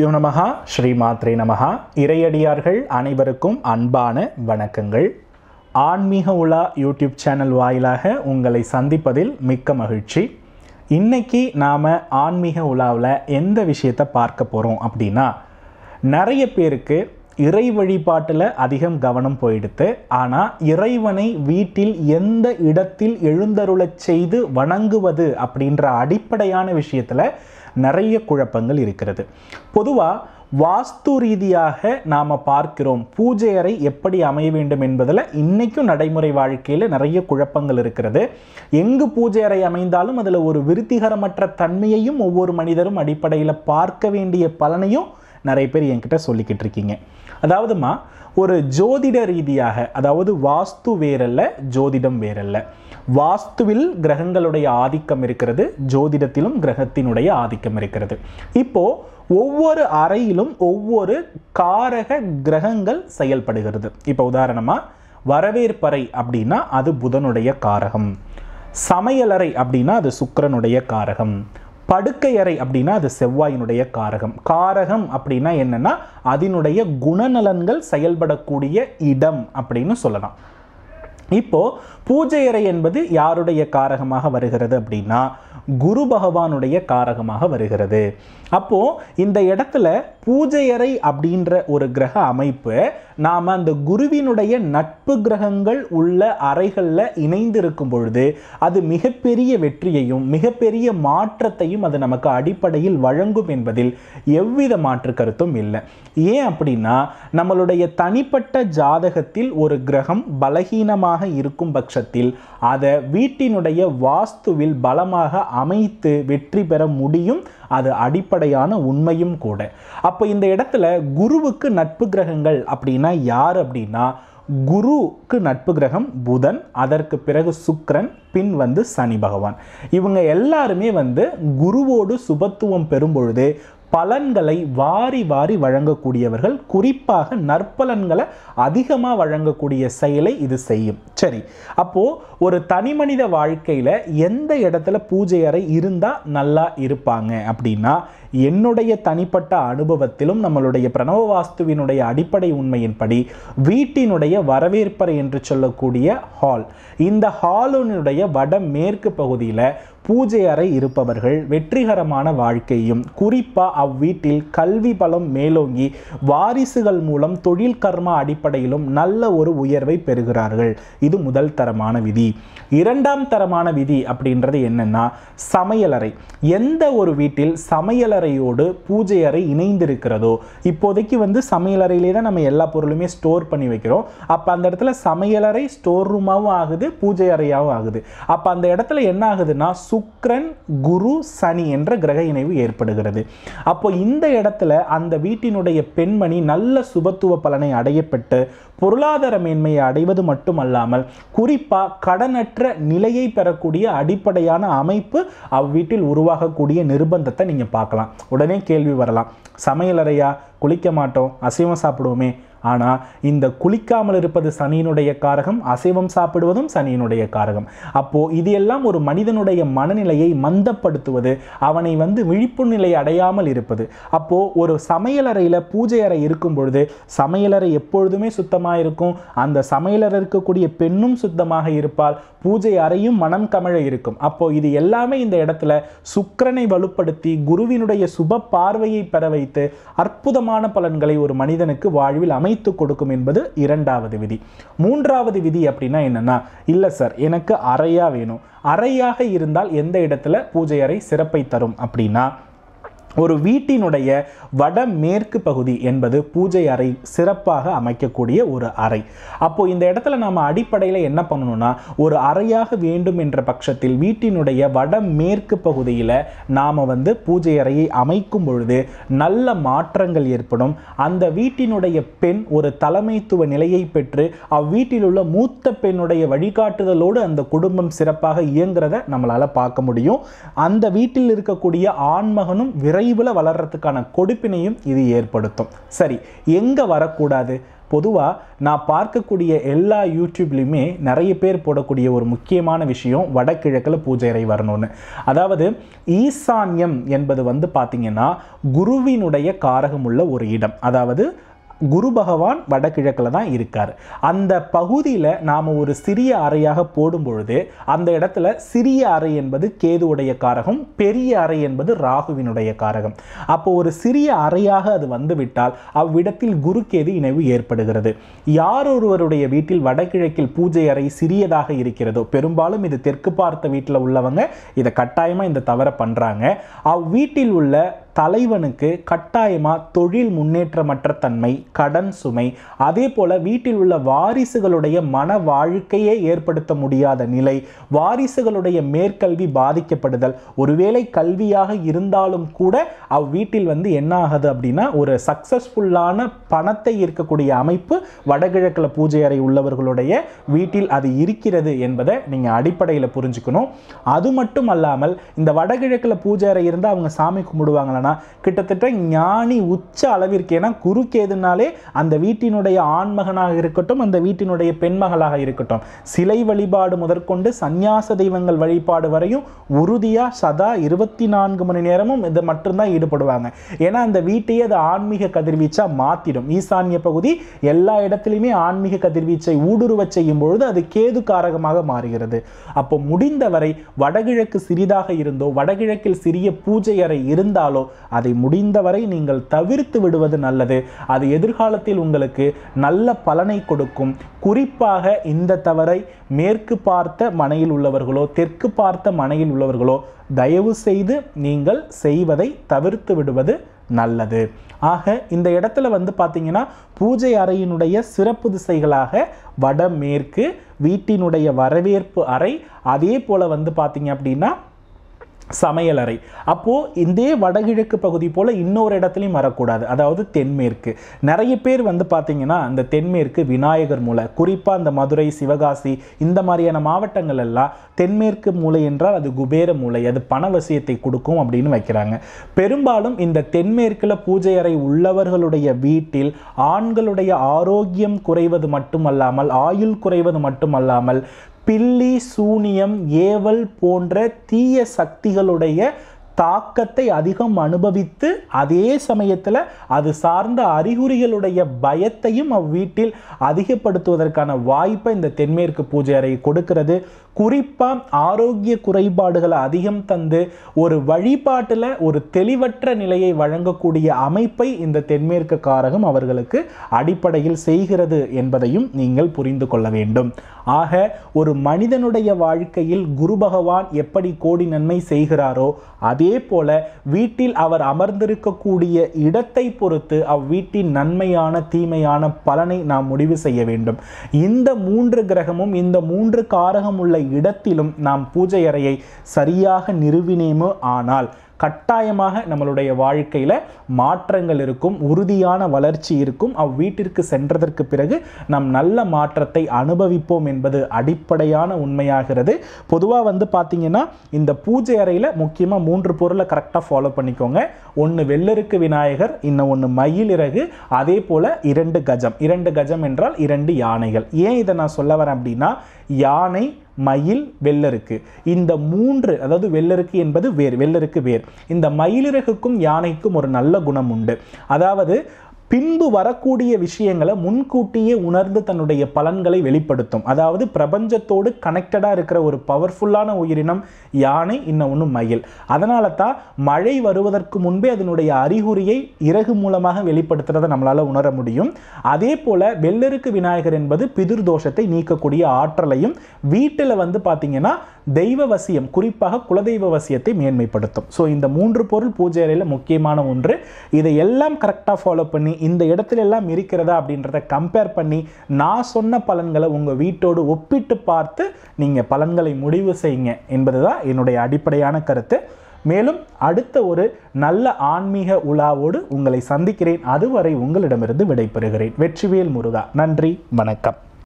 யோ நமகா ஸ்ரீமாத்ரே நமகா இறையடியார்கள் அனைவருக்கும் அன்பான வணக்கங்கள் ஆன்மீக உலா யூடியூப் சேனல் வாயிலாக உங்களை சந்திப்பதில் மிக்க மகிழ்ச்சி இன்றைக்கி நாம் ஆன்மீக உலாவில் எந்த விஷயத்தை பார்க்க போகிறோம் அப்படின்னா நிறைய பேருக்கு இறை வழிபாட்டில் அதிகம் கவனம் போயிடுத்து ஆனால் இறைவனை வீட்டில் எந்த இடத்தில் எழுந்தருளச் செய்து வணங்குவது அப்படின்ற அடிப்படையான விஷயத்தில் நிறைய குழப்பங்கள் இருக்கிறது பொதுவாக வாஸ்து ரீதியாக நாம் பார்க்கிறோம் பூஜை அறை எப்படி அமைய வேண்டும் என்பதில் இன்றைக்கும் நடைமுறை வாழ்க்கையில் நிறைய குழப்பங்கள் இருக்கிறது எங்கு பூஜை அறை அமைந்தாலும் அதில் ஒரு விருத்திகரமற்ற தன்மையையும் ஒவ்வொரு மனிதரும் அடிப்படையில் பார்க்க வேண்டிய பலனையும் நிறைய பேர் என்கிட்ட சொல்லிக்கிட்டு இருக்கீங்க அதாவதுமா ஒரு ஜோதிட ரீதியாக அதாவது வாஸ்து வேறல்ல ஜோதிடம் வேறல்ல வாஸ்துவில் கிரகங்களுடைய ஆதிக்கம் இருக்கிறது ஜோதிடத்திலும் கிரகத்தினுடைய ஆதிக்கம் இருக்கிறது இப்போ ஒவ்வொரு அறையிலும் ஒவ்வொரு காரக கிரகங்கள் செயல்படுகிறது இப்போ உதாரணமாக வரவேற்பறை அப்படின்னா அது புதனுடைய காரகம் சமையலறை அப்படின்னா அது சுக்கரனுடைய காரகம் படுக்கை அறை அப்படின்னா அது செவ்வாயினுடைய காரகம் காரகம் அப்படின்னா என்னென்னா அதனுடைய குணநலன்கள் செயல்படக்கூடிய இடம் அப்படின்னு சொல்லலாம் இப்போ பூஜை அறை என்பது யாருடைய காரகமாக வருகிறது அப்படின்னா குரு பகவானுடைய காரகமாக வருகிறது அப்போ இந்த இடத்துல பூஜையறை அப்படின்ற ஒரு கிரக அமைப்பு நாம் அந்த குருவினுடைய நட்பு கிரகங்கள் உள்ள அறைகளில் இணைந்திருக்கும் பொழுது அது மிகப்பெரிய வெற்றியையும் மிகப்பெரிய மாற்றத்தையும் அது நமக்கு அடிப்படையில் வழங்கும் என்பதில் எவ்வித மாற்று கருத்தும் இல்லை ஏன் அப்படின்னா நம்மளுடைய தனிப்பட்ட ஜாதகத்தில் ஒரு கிரகம் பலகீனமாக இருக்கும் பட்சத்தில் அதை வீட்டினுடைய வாஸ்துவில் பலமாக அமைத்து வெற்றி பெற முடியும் அது அடிப்படையான உண்மையும் கூட அப்போ இந்த இடத்துல குருவுக்கு நட்பு கிரகங்கள் அப்படின்னா யார் அப்படின்னா குருவுக்கு நட்பு கிரகம் புதன் அதற்கு பிறகு சுக்ரன் பின் வந்து சனி பகவான் இவங்க எல்லாருமே வந்து குருவோடு சுபத்துவம் பெறும் பொழுது பலன்களை வாரி வாரி வழங்கக்கூடியவர்கள் குறிப்பாக நற்பலன்களை அதிகமாக வழங்கக்கூடிய செயலை இது செய்யும் சரி அப்போது ஒரு தனிமனித வாழ்க்கையில் எந்த இடத்துல பூஜை அறை இருந்தால் நல்லா இருப்பாங்க அப்படின்னா என்னுடைய தனிப்பட்ட அனுபவத்திலும் நம்மளுடைய பிரணவ வாஸ்துவினுடைய அடிப்படை உண்மையின்படி வீட்டினுடைய வரவேற்பறை என்று சொல்லக்கூடிய ஹால் இந்த ஹாலுனுடைய வடமேற்கு பகுதியில் பூஜை அறை இருப்பவர்கள் வெற்றிகரமான வாழ்க்கையும் குறிப்பாக அவ்வீட்டில் கல்வி பலம் மேலோங்கி வாரிசுகள் மூலம் தொழில் கர்மா அடிப்படையிலும் நல்ல ஒரு உயர்வை பெறுகிறார்கள் இது முதல் தரமான விதி இரண்டாம் தரமான விதி அப்படின்றது என்னென்னா சமையலறை எந்த ஒரு வீட்டில் சமையலறை சமையலறையோடு பூஜை அறை இணைந்திருக்கிறதோ இப்போதைக்கு வந்து சமையலறையிலே தான் நம்ம எல்லா பொருளுமே ஸ்டோர் பண்ணி வைக்கிறோம் அப்போ அந்த இடத்துல சமையலறை ஸ்டோர் ரூமாகவும் ஆகுது பூஜை அறையாகவும் ஆகுது அப்போ அந்த இடத்துல என்ன ஆகுதுன்னா சுக்ரன் குரு சனி என்ற கிரக இணைவு ஏற்படுகிறது அப்போ இந்த இடத்துல அந்த வீட்டினுடைய பெண்மணி நல்ல சுபத்துவ பலனை அடையப்பட்டு பொருளாதார மேன்மையை அடைவது மட்டுமல்லாமல் குறிப்பாக கடனற்ற நிலையை பெறக்கூடிய அடிப்படையான அமைப்பு அவ்வீட்டில் உருவாகக்கூடிய நிர்பந்தத்தை நீங்கள் பார்க்கலாம் உடனே கேள்வி வரலாம் சமையலறையா குளிக்க மாட்டோம் அசைவம் சாப்பிடுவோமே ஆனால் இந்த குளிக்காமல் இருப்பது சனியினுடைய காரகம் அசைவம் சாப்பிடுவதும் சனியினுடைய காரகம் அப்போது இது எல்லாம் ஒரு மனிதனுடைய மனநிலையை மந்தப்படுத்துவது அவனை வந்து விழிப்பு நிலை அடையாமல் இருப்பது அப்போது ஒரு சமையலறையில் பூஜை அறை இருக்கும் பொழுது சமையலறை எப்பொழுதுமே சுத்தமாக இருக்கும் அந்த சமையலறை இருக்கக்கூடிய பெண்ணும் சுத்தமாக இருப்பால் பூஜை அறையும் மனம் கமழ இருக்கும் அப்போது இது எல்லாமே இந்த இடத்துல சுக்கரனை வலுப்படுத்தி குருவினுடைய சுப பார்வையை பெற வைத்து அற்புதமான பலன்களை ஒரு மனிதனுக்கு வாழ்வில் அமை அமைத்து கொடுக்கும் என்பது இரண்டாவது விதி மூன்றாவது விதி அப்படின்னா என்னென்னா இல்லை சார் எனக்கு அறையாக வேணும் அறையாக இருந்தால் எந்த இடத்துல பூஜை அறை சிறப்பை தரும் அப்படின்னா ஒரு வீட்டினுடைய வடமேற்கு பகுதி என்பது பூஜை அறை சிறப்பாக அமைக்கக்கூடிய ஒரு அறை அப்போ இந்த இடத்துல நாம் அடிப்படையில் என்ன பண்ணணும்னா ஒரு அறையாக வேண்டும் என்ற பட்சத்தில் வீட்டினுடைய வடமேற்கு பகுதியில் நாம் வந்து பூஜை அறையை அமைக்கும் பொழுது நல்ல மாற்றங்கள் ஏற்படும் அந்த வீட்டினுடைய பெண் ஒரு தலைமைத்துவ நிலையை பெற்று அவ்வீட்டில் உள்ள மூத்த பெண்ணுடைய வழிகாட்டுதலோடு அந்த குடும்பம் சிறப்பாக இயங்குறத நம்மளால் பார்க்க முடியும் அந்த வீட்டில் இருக்கக்கூடிய ஆண்மகனும் விரை விரைவில் வளர்கிறதுக்கான கொடுப்பினையும் இது ஏற்படுத்தும் சரி எங்கே வரக்கூடாது பொதுவாக நான் பார்க்கக்கூடிய எல்லா யூடியூப்லேயுமே நிறைய பேர் போடக்கூடிய ஒரு முக்கியமான விஷயம் வடகிழக்கில் பூஜை அறை வரணும்னு அதாவது ஈசான்யம் என்பது வந்து பார்த்திங்கன்னா குருவினுடைய காரகமுள்ள ஒரு இடம் அதாவது குரு பகவான் வடகிழக்கில் தான் இருக்கார் அந்த பகுதியில் நாம் ஒரு சிறிய அறையாக போடும் பொழுது அந்த இடத்துல சிறிய அறை என்பது கேதுவுடைய காரகம் பெரிய அறை என்பது ராகுவினுடைய காரகம் அப்போ ஒரு சிறிய அறையாக அது வந்துவிட்டால் அவ்விடத்தில் குரு கேது இணைவு ஏற்படுகிறது யார் ஒருவருடைய வீட்டில் வடகிழக்கில் பூஜை அறை சிறியதாக இருக்கிறதோ பெரும்பாலும் இது தெற்கு பார்த்த வீட்டில் உள்ளவங்க இதை கட்டாயமாக இந்த தவறை பண்ணுறாங்க அவ்வீட்டில் உள்ள தலைவனுக்கு கட்டாயமாக தொழில் முன்னேற்றமற்ற தன்மை கடன் சுமை அதே போல் வீட்டில் உள்ள வாரிசுகளுடைய மன வாழ்க்கையே ஏற்படுத்த முடியாத நிலை வாரிசுகளுடைய மேற்கல்வி பாதிக்கப்படுதல் ஒருவேளை கல்வியாக இருந்தாலும் கூட அவ்வீட்டில் வந்து என்ன ஆகுது அப்படின்னா ஒரு சக்சஸ்ஃபுல்லான பணத்தை ஈர்க்கக்கூடிய அமைப்பு வடகிழக்கில் பூஜை அறை உள்ளவர்களுடைய வீட்டில் அது இருக்கிறது என்பதை நீங்கள் அடிப்படையில் புரிஞ்சுக்கணும் அது மட்டும் அல்லாமல் இந்த வடகிழக்கில் பூஜை அறை இருந்தால் அவங்க சாமி கும்பிடுவாங்களா பார்த்தீங்கன்னா கிட்டத்தட்ட ஞானி உச்ச அளவிற்கு ஏன்னா குறுக்கேதுனாலே அந்த வீட்டினுடைய ஆண்மகனாக இருக்கட்டும் அந்த வீட்டினுடைய பெண்மகளாக இருக்கட்டும் சிலை வழிபாடு முதற்கொண்டு சந்நியாச தெய்வங்கள் வழிபாடு வரையும் உறுதியாக சதா இருபத்தி நான்கு மணி நேரமும் இதை மட்டும்தான் ஈடுபடுவாங்க ஏன்னா அந்த வீட்டையே அது ஆன்மீக கதிர்வீச்சாக மாற்றிடும் ஈசான்ய பகுதி எல்லா இடத்துலையுமே ஆன்மீக கதிர்வீச்சை ஊடுருவ செய்யும் பொழுது அது கேது காரகமாக மாறுகிறது அப்போ முடிந்தவரை வடகிழக்கு சிறிதாக இருந்தோ வடகிழக்கில் சிறிய பூஜை அறை இருந்தாலோ அதை முடிந்தவரை நீங்கள் தவிர்த்து விடுவது நல்லது அது எதிர்காலத்தில் உங்களுக்கு நல்ல பலனை கொடுக்கும் குறிப்பாக இந்த தவறை மேற்கு பார்த்த மனையில் உள்ளவர்களோ தெற்கு பார்த்த மனையில் உள்ளவர்களோ தயவு செய்து நீங்கள் செய்வதை தவிர்த்து விடுவது நல்லது ஆக இந்த இடத்துல வந்து பார்த்தீங்கன்னா பூஜை அறையினுடைய சிறப்பு திசைகளாக வடமேற்கு வீட்டினுடைய வரவேற்பு அறை அதே போல் வந்து பார்த்தீங்க அப்படின்னா சமையலறை அப்போது இதே வடகிழக்கு பகுதி போல் இன்னொரு இடத்துலையும் வரக்கூடாது அதாவது தென்மேற்கு நிறைய பேர் வந்து பார்த்திங்கன்னா அந்த தென்மேற்கு விநாயகர் மூலை குறிப்பாக அந்த மதுரை சிவகாசி இந்த மாதிரியான மாவட்டங்கள் எல்லாம் தென்மேற்கு மூலை என்றால் அது குபேர மூலை அது பணவசியத்தை கொடுக்கும் அப்படின்னு வைக்கிறாங்க பெரும்பாலும் இந்த தென்மேற்கில் பூஜை அறை உள்ளவர்களுடைய வீட்டில் ஆண்களுடைய ஆரோக்கியம் குறைவது மட்டுமல்லாமல் ஆயுள் குறைவது மட்டுமல்லாமல் பில்லி சூனியம் ஏவல் போன்ற தீய சக்திகளுடைய தாக்கத்தை அதிகம் அனுபவித்து அதே சமயத்தில் அது சார்ந்த அறிகுறிகளுடைய பயத்தையும் அவ்வீட்டில் அதிகப்படுத்துவதற்கான வாய்ப்பை இந்த தென்மேற்கு பூஜை அறை கொடுக்கிறது குறிப்பாக ஆரோக்கிய குறைபாடுகளை அதிகம் தந்து ஒரு வழிபாட்டில் ஒரு தெளிவற்ற நிலையை வழங்கக்கூடிய அமைப்பை இந்த தென்மேற்கு காரகம் அவர்களுக்கு அடிப்படையில் செய்கிறது என்பதையும் நீங்கள் புரிந்து கொள்ள வேண்டும் ஆக ஒரு மனிதனுடைய வாழ்க்கையில் குரு பகவான் எப்படி கோடி நன்மை செய்கிறாரோ அதே போல வீட்டில் அவர் அமர்ந்திருக்கக்கூடிய இடத்தை பொறுத்து அவ்வீட்டின் நன்மையான தீமையான பலனை நாம் முடிவு செய்ய வேண்டும் இந்த மூன்று கிரகமும் இந்த மூன்று காரகம் உள்ள இடத்திலும் நாம் பூஜை அறையை சரியாக நிறுவினேமோ ஆனால் கட்டாயமாக நம்மளுடைய வாழ்க்கையில் மாற்றங்கள் இருக்கும் உறுதியான வளர்ச்சி இருக்கும் அவ்வீட்டிற்கு சென்றதற்கு பிறகு நாம் நல்ல மாற்றத்தை அனுபவிப்போம் என்பது அடிப்படையான உண்மையாகிறது பொதுவாக வந்து பார்த்திங்கன்னா இந்த பூஜை அறையில் முக்கியமாக மூன்று பொருளை கரெக்டாக ஃபாலோ பண்ணிக்கோங்க ஒன்று வெள்ளருக்கு விநாயகர் இன்னும் ஒன்று மயிலிறகு அதே போல் இரண்டு கஜம் இரண்டு கஜம் என்றால் இரண்டு யானைகள் ஏன் இதை நான் சொல்ல வரேன் அப்படின்னா யானை மயில் வெள்ளருக்கு இந்த மூன்று அதாவது வெள்ளருக்கு என்பது வேர் வெள்ளருக்கு வேர் இந்த மயிலிறகுக்கும் யானைக்கும் ஒரு நல்ல குணம் உண்டு அதாவது பின்பு வரக்கூடிய விஷயங்களை முன்கூட்டியே உணர்ந்து தன்னுடைய பலன்களை வெளிப்படுத்தும் அதாவது பிரபஞ்சத்தோடு கனெக்டடாக இருக்கிற ஒரு பவர்ஃபுல்லான உயிரினம் யானை இன்னும் ஒன்று மயில் அதனால தான் மழை வருவதற்கு முன்பே அதனுடைய அறிகுறியை இறகு மூலமாக வெளிப்படுத்துறத நம்மளால் உணர முடியும் அதே போல் வெள்ளருக்கு விநாயகர் என்பது பிதிர் தோஷத்தை நீக்கக்கூடிய ஆற்றலையும் வீட்டில் வந்து பார்த்திங்கன்னா தெய்வ வசியம் குறிப்பாக குலதெய்வ வசியத்தை மேன்மைப்படுத்தும் ஸோ இந்த மூன்று பொருள் பூஜை அறையில் முக்கியமான ஒன்று இதை எல்லாம் கரெக்டாக ஃபாலோ பண்ணி இந்த இடத்துல எல்லாம் இருக்கிறதா அப்படின்றத கம்பேர் பண்ணி நான் சொன்ன பலன்களை உங்கள் வீட்டோடு ஒப்பிட்டு பார்த்து நீங்கள் பலன்களை முடிவு செய்யுங்க என்பது தான் என்னுடைய அடிப்படையான கருத்து மேலும் அடுத்த ஒரு நல்ல ஆன்மீக உலாவோடு உங்களை சந்திக்கிறேன் அதுவரை உங்களிடமிருந்து விடைபெறுகிறேன் வெற்றிவேல் முருகா நன்றி வணக்கம்